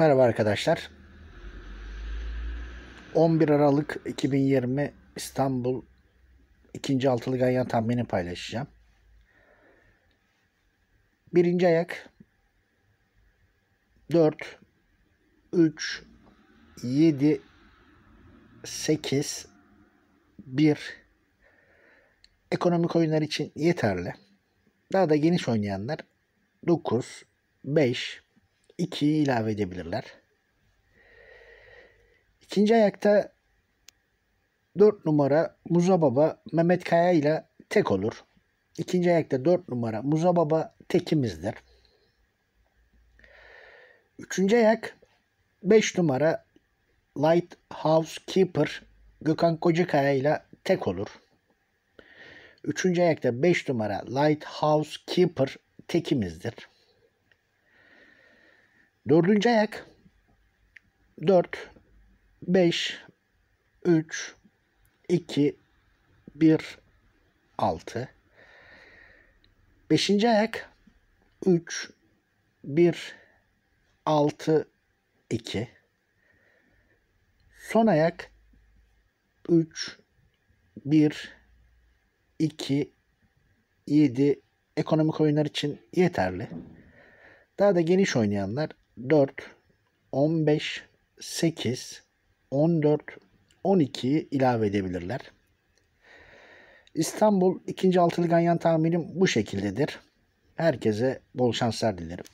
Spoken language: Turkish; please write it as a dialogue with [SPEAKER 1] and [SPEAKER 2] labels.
[SPEAKER 1] Merhaba arkadaşlar. 11 Aralık 2020 İstanbul 2. altılı ganyan tahmini paylaşacağım. Birinci ayak 4 3 7 8 1 ekonomik oyunlar için yeterli. Daha da geniş oynayanlar 9 5 2'yi ilave edebilirler. İkinci ayakta 4 numara Muza Baba Mehmet Kaya ile tek olur. İkinci ayakta 4 numara Muza Baba tekimizdir. Üçüncü ayak 5 numara Lighthouse Keeper Gökhan Kocakaya ile tek olur. Üçüncü ayakta 5 numara Lighthouse Keeper tekimizdir. Dördüncü ayak dört beş üç iki bir altı Beşinci ayak üç bir altı iki Son ayak üç bir iki yedi Ekonomik oyunlar için yeterli. Daha da geniş oynayanlar 4, 15, 8, 14, 12'yi ilave edebilirler. İstanbul ikinci altılı ganyan tahminim bu şekildedir. Herkese bol şanslar dilerim.